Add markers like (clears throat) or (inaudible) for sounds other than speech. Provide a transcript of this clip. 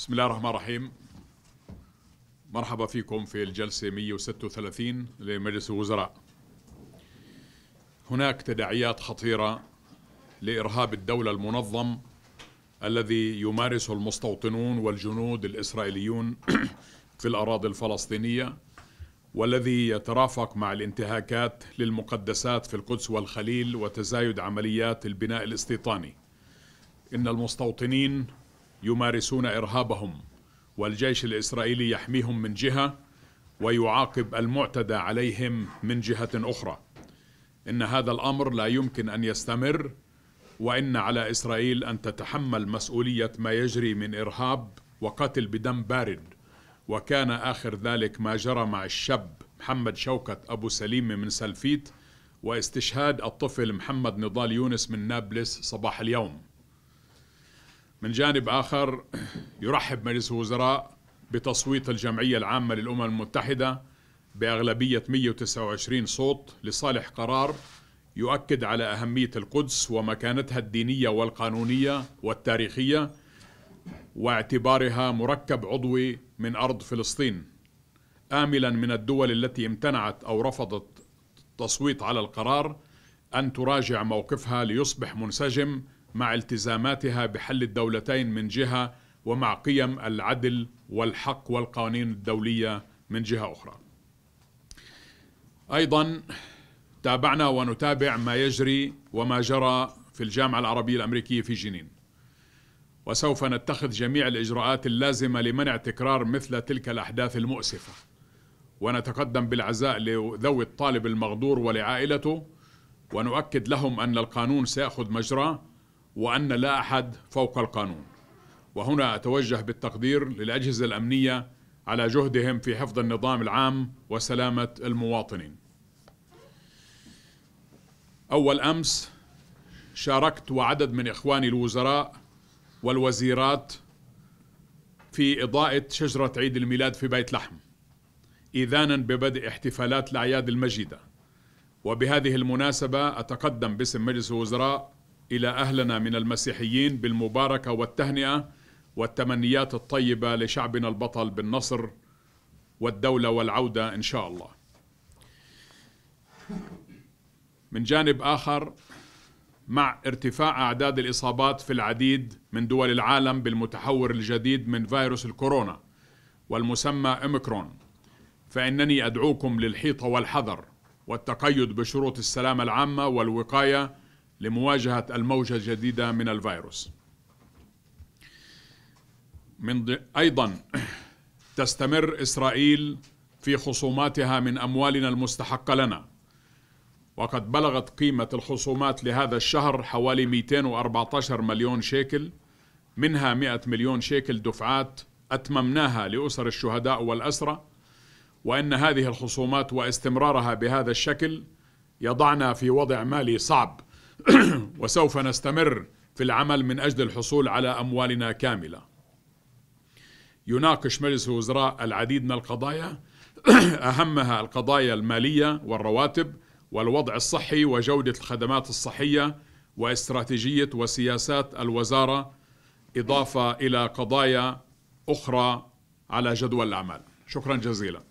بسم الله الرحمن الرحيم مرحبا فيكم في الجلسة 136 لمجلس الوزراء هناك تداعيات خطيرة لإرهاب الدولة المنظم الذي يمارسه المستوطنون والجنود الإسرائيليون (clears throat) في الأراضي الفلسطينية والذي يترافق مع الانتهاكات للمقدسات في القدس والخليل وتزايد عمليات البناء الاستيطاني إن المستوطنين يمارسون إرهابهم والجيش الإسرائيلي يحميهم من جهة ويعاقب المعتدى عليهم من جهة أخرى إن هذا الأمر لا يمكن أن يستمر وإن على إسرائيل أن تتحمل مسؤولية ما يجري من إرهاب وقتل بدم بارد وكان آخر ذلك ما جرى مع الشاب محمد شوكت أبو سليم من سلفيت واستشهاد الطفل محمد نضال يونس من نابلس صباح اليوم من جانب آخر يرحب مجلس الوزراء بتصويت الجمعية العامة للأمم المتحدة بأغلبية 129 صوت لصالح قرار يؤكد على أهمية القدس ومكانتها الدينية والقانونية والتاريخية واعتبارها مركب عضوي من أرض فلسطين آملا من الدول التي امتنعت أو رفضت التصويت على القرار أن تراجع موقفها ليصبح منسجم مع التزاماتها بحل الدولتين من جهه ومع قيم العدل والحق والقوانين الدوليه من جهه اخرى. ايضا تابعنا ونتابع ما يجري وما جرى في الجامعه العربيه الامريكيه في جنين. وسوف نتخذ جميع الاجراءات اللازمه لمنع تكرار مثل تلك الاحداث المؤسفه. ونتقدم بالعزاء لذوي الطالب المغدور ولعائلته ونؤكد لهم ان القانون سياخذ مجراه وأن لا أحد فوق القانون وهنا أتوجه بالتقدير للأجهزة الأمنية على جهدهم في حفظ النظام العام وسلامة المواطنين أول أمس شاركت وعدد من إخواني الوزراء والوزيرات في إضاءة شجرة عيد الميلاد في بيت لحم إذانا ببدء احتفالات الأعياد المجيدة وبهذه المناسبة أتقدم باسم مجلس الوزراء إلى أهلنا من المسيحيين بالمباركة والتهنئة والتمنيات الطيبة لشعبنا البطل بالنصر والدولة والعودة إن شاء الله من جانب آخر مع ارتفاع أعداد الإصابات في العديد من دول العالم بالمتحور الجديد من فيروس الكورونا والمسمى أوميكرون فإنني أدعوكم للحيطة والحذر والتقيد بشروط السلامة العامة والوقاية لمواجهة الموجة الجديدة من الفيروس من أيضا (clears throat) تستمر إسرائيل في خصوماتها من أموالنا المستحقة لنا وقد بلغت قيمة الخصومات لهذا الشهر حوالي 214 مليون شيكل منها 100 مليون شيكل دفعات أتممناها لأسر الشهداء والأسرى وإن هذه الخصومات واستمرارها بهذا الشكل يضعنا في وضع مالي صعب (clears throat) وسوف نستمر في العمل من أجل الحصول على أموالنا كاملة يناقش مجلس الوزراء العديد من القضايا (clears throat) أهمها القضايا المالية والرواتب والوضع الصحي وجودة الخدمات الصحية واستراتيجية وسياسات الوزارة إضافة إلى قضايا أخرى على جدول الأعمال شكرا جزيلا